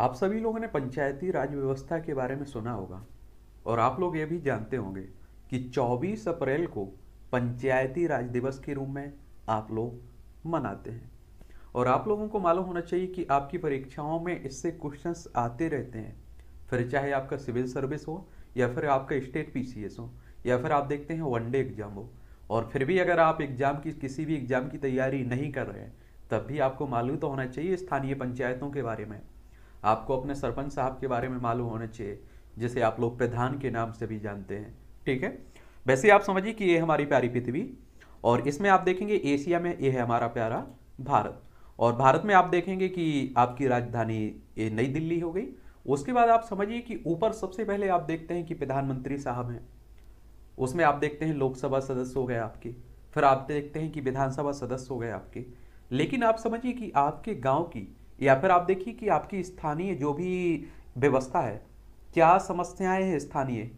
आप सभी लोगों ने पंचायती राज व्यवस्था के बारे में सुना होगा और आप लोग ये भी जानते होंगे कि 24 अप्रैल को पंचायती राज दिवस के रूप में आप लोग मनाते हैं और आप लोगों को मालूम होना चाहिए कि आपकी परीक्षाओं में इससे क्वेश्चंस आते रहते हैं फिर चाहे आपका सिविल सर्विस हो या फिर आपका स्टेट पी हो या फिर आप देखते हैं वनडे एग्जाम हो और फिर भी अगर आप एग्जाम की किसी भी एग्जाम की तैयारी नहीं कर रहे हैं तब भी आपको मालूम तो होना चाहिए स्थानीय पंचायतों के बारे में आपको अपने सरपंच साहब के बारे में मालूम होना चाहिए जिसे आप लोग प्रधान के नाम से भी जानते हैं ठीक है वैसे आप समझिए कि ये हमारी प्यारी पृथ्वी और इसमें आप देखेंगे एशिया में ये है हमारा प्यारा भारत और भारत में आप देखेंगे कि आपकी राजधानी ये नई दिल्ली हो गई उसके बाद आप समझिए कि ऊपर सबसे पहले आप देखते हैं कि प्रधानमंत्री साहब हैं उसमें आप देखते हैं लोकसभा सदस्य हो गए आपके फिर आप देखते हैं कि विधानसभा सदस्य हो गए आपके लेकिन आप समझिए कि आपके गांव की या फिर आप देखिए कि आपकी स्थानीय जो भी व्यवस्था है क्या समस्याएं हैं स्थानीय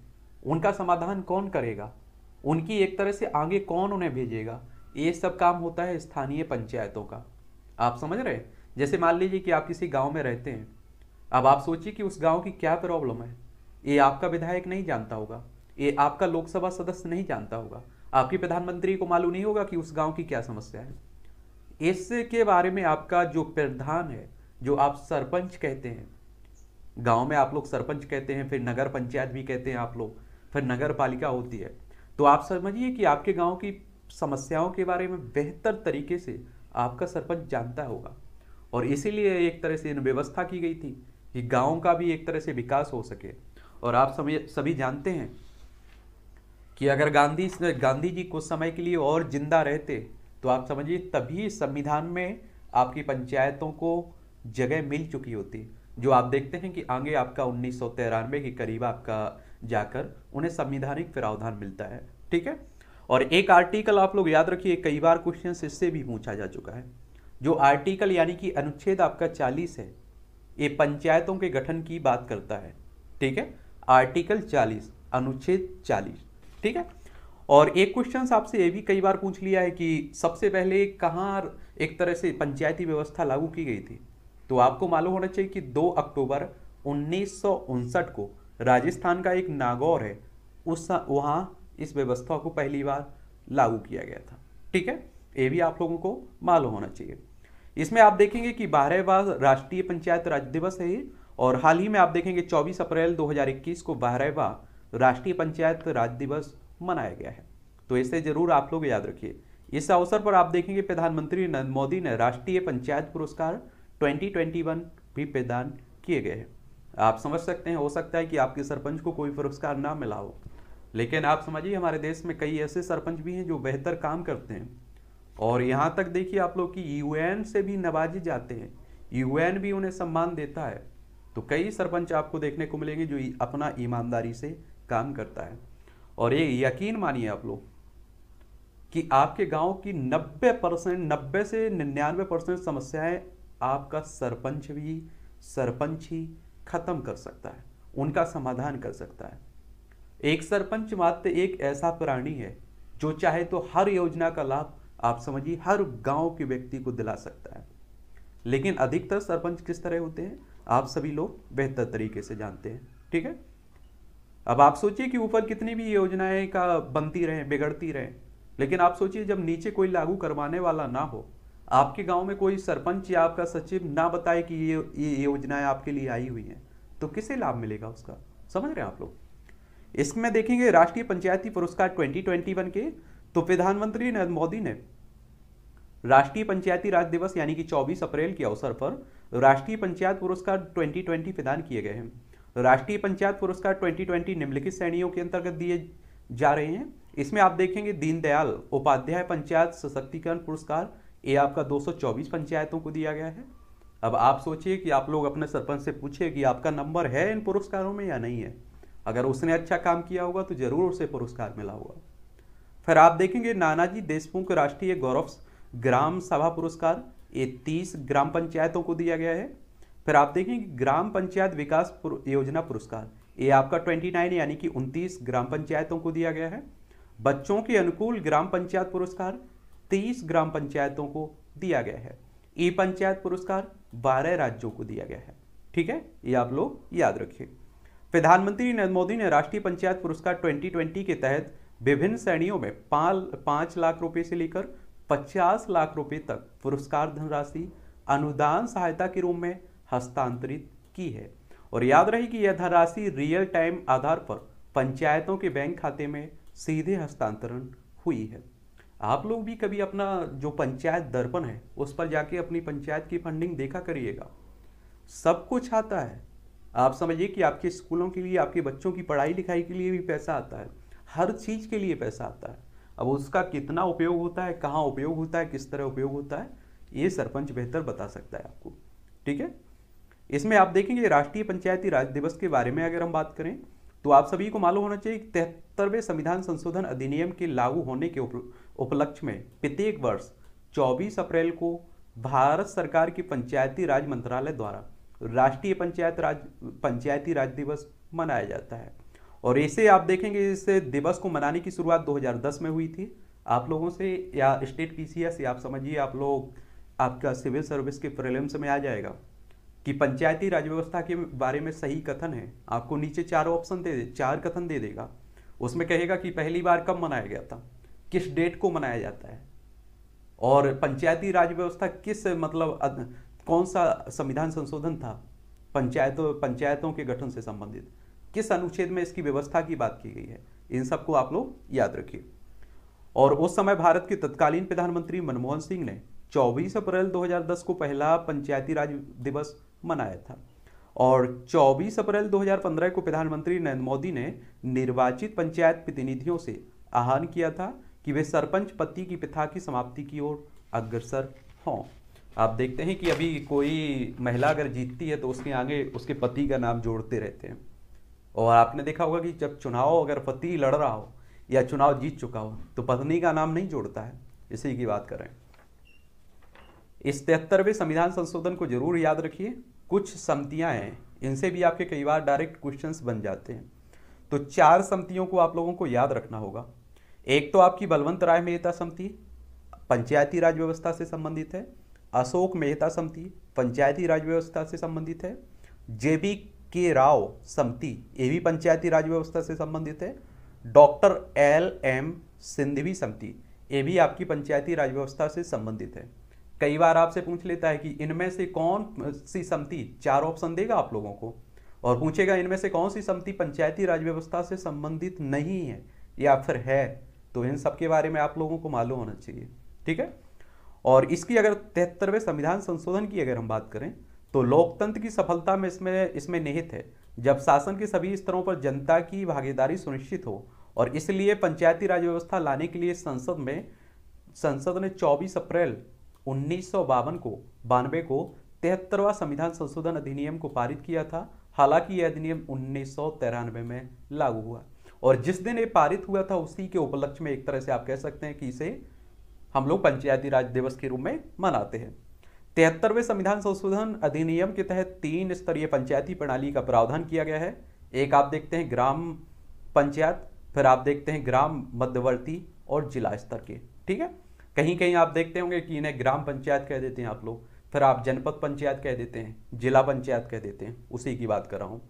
उनका समाधान कौन करेगा उनकी एक तरह से आगे कौन उन्हें भेजेगा ये सब काम होता है स्थानीय पंचायतों का आप समझ रहे हैं जैसे मान लीजिए कि आप किसी गांव में रहते हैं अब आप सोचिए कि उस गांव की क्या प्रॉब्लम है ये आपका विधायक नहीं जानता होगा ये आपका लोकसभा सदस्य नहीं जानता होगा आपकी प्रधानमंत्री को मालूम नहीं होगा कि उस गांव की क्या समस्या है इसके बारे में आपका जो प्रधान है जो आप सरपंच कहते हैं गांव में आप लोग सरपंच कहते हैं फिर नगर पंचायत भी कहते हैं आप लोग फिर नगर पालिका होती है तो आप समझिए कि आपके गांव की समस्याओं के बारे में बेहतर तरीके से आपका सरपंच जानता होगा और इसीलिए एक तरह से व्यवस्था की गई थी कि गाँव का भी एक तरह से विकास हो सके और आप समय सभी जानते हैं कि अगर गांधी गांधी जी कुछ समय के लिए और जिंदा रहते तो आप समझिए तभी संविधान में आपकी पंचायतों को जगह मिल चुकी होती जो आप देखते हैं कि आगे आपका उन्नीस सौ तिरानवे के करीब आपका जाकर उन्हें संविधानिक प्रावधान मिलता है ठीक है और एक आर्टिकल आप लोग याद रखिए कई बार क्वेश्चन इससे भी पूछा जा चुका है जो आर्टिकल यानी कि अनुच्छेद आपका चालीस है ये पंचायतों के गठन की बात करता है ठीक है आर्टिकल चालीस अनुच्छेद चालीस ठीक है और एक क्वेश्चन आपसे ये भी कई बार पूछ लिया है कि सबसे पहले कहाँ एक तरह से पंचायती व्यवस्था लागू की गई थी तो आपको मालूम होना चाहिए कि 2 अक्टूबर उन्नीस को राजस्थान का एक नागौर है उस वहाँ इस व्यवस्था को पहली बार लागू किया गया था ठीक है ये भी आप लोगों को मालूम होना चाहिए इसमें आप देखेंगे कि बारह बार राष्ट्रीय पंचायत राज दिवस है और हाल ही में आप देखेंगे 24 अप्रैल 2021 को बारहवा राष्ट्रीय पंचायत राज दिवस मनाया गया है तो इसे जरूर आप लोग याद रखिए इस अवसर पर आप देखेंगे प्रधानमंत्री नरेंद्र मोदी ने राष्ट्रीय पंचायत पुरस्कार 2021 भी प्रदान किए गए हैं आप समझ सकते हैं हो सकता है कि आपके सरपंच को कोई पुरस्कार ना मिला हो लेकिन आप समझिए हमारे देश में कई ऐसे सरपंच भी हैं जो बेहतर काम करते हैं और यहाँ तक देखिए आप लोग कि यूएन से भी नवाजे जाते हैं यूएन भी उन्हें सम्मान देता है तो कई सरपंच आपको देखने को मिलेंगे जो अपना ईमानदारी से काम करता है और ये यकीन मानिए आप लोग कि आपके गांव की 90 परसेंट नब्बे से 99 परसेंट समस्याएं आपका सरपंच भी सरपंच ही ख़त्म कर सकता है उनका समाधान कर सकता है एक सरपंच मात्र एक ऐसा प्राणी है जो चाहे तो हर योजना का लाभ आप समझिए हर गांव के व्यक्ति को दिला सकता है लेकिन अधिकतर सरपंच किस तरह होते हैं आप सभी लोग बेहतर तरीके से जानते हैं ठीक है अब आप सोचिए कि ऊपर कितनी भी योजनाएं का बनती रहे बिगड़ती रहे लेकिन आप सोचिए जब नीचे कोई लागू करवाने वाला ना हो आपके गांव में कोई सरपंच या आपका सचिव ना बताए कि ये ये योजनाएं आपके लिए आई हुई हैं तो किसे लाभ मिलेगा उसका समझ रहे हैं आप लोग इसमें देखेंगे राष्ट्रीय पंचायती पुरस्कार 2021 के तो प्रधानमंत्री नरेंद्र मोदी ने राष्ट्रीय पंचायती राज दिवस यानी कि 24 अप्रैल के अवसर पर राष्ट्रीय पंचायत पुरस्कार 2020 प्रदान किए गए हैं तो राष्ट्रीय पंचायत पुरस्कार 2020 निम्नलिखित श्रेणियों के अंतर्गत दिए जा रहे हैं इसमें आप देखेंगे दीनदयाल उपाध्याय पंचायत सशक्तिकरण पुरस्कार ये आपका 224 पंचायतों को दिया गया है अब आप सोचिए कि आप लोग अपने सरपंच से पूछिए कि आपका नंबर है इन पुरस्कारों में या नहीं है अगर उसने अच्छा काम किया होगा तो जरूर उसे पुरस्कार मिला होगा फिर आप देखेंगे नानाजी देशमुख राष्ट्रीय गौरव ग्राम सभा पुरस्कार ये तीस ग्राम पंचायतों को दिया गया है फिर आप देखेंगे ग्राम पंचायत विकास पुर, योजना पुरस्कार ये आपका 29 यानी कि 29 ग्राम पंचायतों को दिया गया है बच्चों के अनुकूल ग्राम पंचायत पुरस्कार 30 ग्राम पंचायतों को दिया गया है ई पंचायत पुरस्कार 12 राज्यों को दिया गया है ठीक है ये आप लोग याद रखिए प्रधानमंत्री नरेंद्र मोदी ने राष्ट्रीय पंचायत पुरस्कार ट्वेंटी के तहत विभिन्न श्रेणियों में पाँच लाख रुपए से लेकर पचास लाख रुपए तक पुरस्कार धनराशि अनुदान सहायता के रूप में हस्तांतरित की है और याद रहे कि यह धनराशि रियल टाइम आधार पर पंचायतों के बैंक खाते में सीधे हस्तांतरण हुई है आप लोग भी कभी अपना जो पंचायत दर्पण है उस पर जाके अपनी पंचायत की फंडिंग देखा करिएगा सब कुछ आता है आप समझिए कि आपके स्कूलों के लिए आपके बच्चों की पढ़ाई लिखाई के लिए भी पैसा आता है हर चीज़ के लिए पैसा आता है अब उसका कितना उपयोग होता है कहाँ उपयोग होता है किस तरह उपयोग होता है ये सरपंच बेहतर बता सकता है आपको ठीक है इसमें आप देखेंगे राष्ट्रीय पंचायती राज दिवस के बारे में अगर हम बात करें तो आप सभी को मालूम होना चाहिए तिहत्तरवें संविधान संशोधन अधिनियम के लागू होने के उपलक्ष्य में प्रत्येक वर्ष चौबीस अप्रैल को भारत सरकार की पंचायती राज मंत्रालय द्वारा राष्ट्रीय पंचायत राज पंचायती राज दिवस मनाया जाता है और ऐसे आप देखेंगे इस दिवस को मनाने की शुरुआत 2010 में हुई थी आप लोगों से या स्टेट पीसीएस या आप समझिए आप लोग आपका सिविल सर्विस के प्रिलिम्स में आ जाएगा कि पंचायती राज व्यवस्था के बारे में सही कथन है आपको नीचे चार ऑप्शन दे दे चार कथन दे देगा उसमें कहेगा कि पहली बार कब मनाया गया था किस डेट को मनाया जाता है और पंचायती राज व्यवस्था किस मतलब कौन सा संविधान संशोधन था पंचायतों पंचायतों के गठन से संबंधित किस अनुच्छेद में इसकी व्यवस्था की बात की गई है इन सबको आप लोग याद रखिए और उस समय भारत के तत्कालीन प्रधानमंत्री मनमोहन सिंह ने 24 अप्रैल 2010 को पहला पंचायती राज दिवस मनाया था और 24 अप्रैल 2015 को प्रधानमंत्री नरेंद्र मोदी ने निर्वाचित पंचायत प्रतिनिधियों से आह्वान किया था कि वे सरपंच पति की प्रथा की समाप्ति की ओर अग्रसर हों आप देखते हैं कि अभी कोई महिला अगर जीतती है तो उसके आगे उसके पति का नाम जोड़ते रहते हैं और आपने देखा होगा कि जब चुनाव अगर पति लड़ रहा हो या चुनाव जीत चुका हो तो पत्नी का नाम नहीं जोड़ता है इसी की बात करें इस तिहत्तरवें संविधान संशोधन को जरूर याद रखिए कुछ समितियाँ हैं इनसे भी आपके कई बार डायरेक्ट क्वेश्चंस बन जाते हैं तो चार समितियों को आप लोगों को याद रखना होगा एक तो आपकी बलवंत राय मेहता समिति पंचायती राज व्यवस्था से संबंधित है अशोक मेहता समिति पंचायती राज व्यवस्था से संबंधित है जे बी के राव समिति ये भी पंचायती राज व्यवस्था से संबंधित है डॉक्टर एल एम सिंधवी समिति ये भी आपकी पंचायती राज व्यवस्था से संबंधित है कई बार आपसे पूछ लेता है कि इनमें से कौन सी समिति चार ऑप्शन देगा आप लोगों को और पूछेगा इनमें से कौन सी समिति पंचायती राज व्यवस्था से संबंधित नहीं है या फिर है तो इन सब के बारे में आप लोगों को मालूम होना चाहिए ठीक है और इसकी अगर तिहत्तरवें संविधान संशोधन की अगर हम बात करें तो लोकतंत्र की सफलता में इसमें इसमें निहित है जब शासन के सभी स्तरों पर जनता की भागीदारी सुनिश्चित हो और इसलिए पंचायती राज व्यवस्था लाने के लिए संसद में संसद ने 24 अप्रैल उन्नीस को बानवे को तिहत्तरवा संविधान संशोधन अधिनियम को पारित किया था हालांकि यह अधिनियम उन्नीस में लागू हुआ और जिस दिन ये पारित हुआ था उसी के उपलक्ष्य में एक तरह से आप कह सकते हैं कि इसे हम लोग पंचायती राज दिवस के रूप में मनाते हैं तिहत्तरवें संविधान संशोधन अधिनियम के तहत तीन स्तरीय पंचायती प्रणाली का प्रावधान किया गया है एक आप देखते हैं ग्राम पंचायत फिर आप देखते हैं ग्राम मध्यवर्ती और जिला स्तर के ठीक है कहीं कहीं आप देखते होंगे कि इन्हें ग्राम पंचायत कह देते हैं आप लोग फिर आप जनपद पंचायत कह देते हैं जिला पंचायत कह देते हैं उसी की बात कर रहा हूँ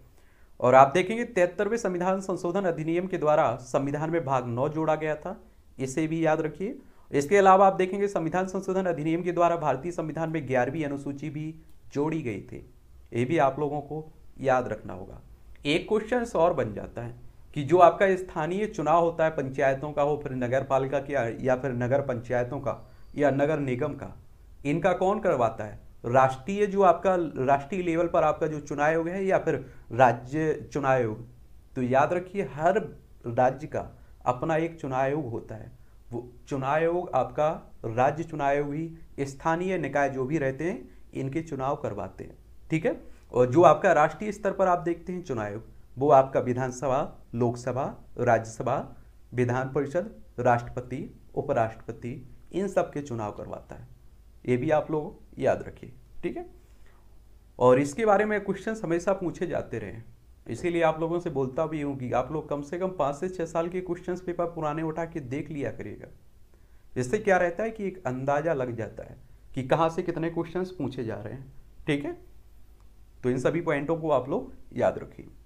और आप देखेंगे तिहत्तरवें संविधान संशोधन अधिनियम के द्वारा संविधान में भाग नौ जोड़ा गया था इसे भी याद रखिए इसके अलावा आप देखेंगे संविधान संशोधन अधिनियम के द्वारा भारतीय संविधान में ग्यारहवीं अनुसूची भी जोड़ी गई थी ये भी आप लोगों को याद रखना होगा एक क्वेश्चन और बन जाता है कि जो आपका स्थानीय चुनाव होता है पंचायतों का हो फिर नगर पालिका का या फिर नगर पंचायतों का या नगर निगम का इनका कौन करवाता है राष्ट्रीय जो आपका राष्ट्रीय लेवल पर आपका जो चुनाव आयोग है या फिर राज्य चुनाव आयोग तो याद रखिए हर राज्य का अपना एक चुनाव आयोग होता है वो चुनाव आयोग आपका राज्य चुनाव आयोग ही स्थानीय निकाय जो भी रहते हैं इनके चुनाव करवाते हैं ठीक है और जो आपका राष्ट्रीय स्तर पर आप देखते हैं चुनाव आयोग वो आपका विधानसभा लोकसभा राज्यसभा विधान परिषद राष्ट्रपति उपराष्ट्रपति इन सब के चुनाव करवाता है ये भी आप लोग याद रखिए ठीक है और इसके बारे में क्वेश्चन हमेशा पूछे जाते रहे इसीलिए आप लोगों से बोलता भी हूँ कि आप लोग कम से कम पाँच से छः साल के क्वेश्चन पेपर पुराने उठा के देख लिया करिएगा इससे क्या रहता है कि एक अंदाज़ा लग जाता है कि कहाँ से कितने क्वेश्चन पूछे जा रहे हैं ठीक है तो इन सभी पॉइंटों को आप लोग याद रखिए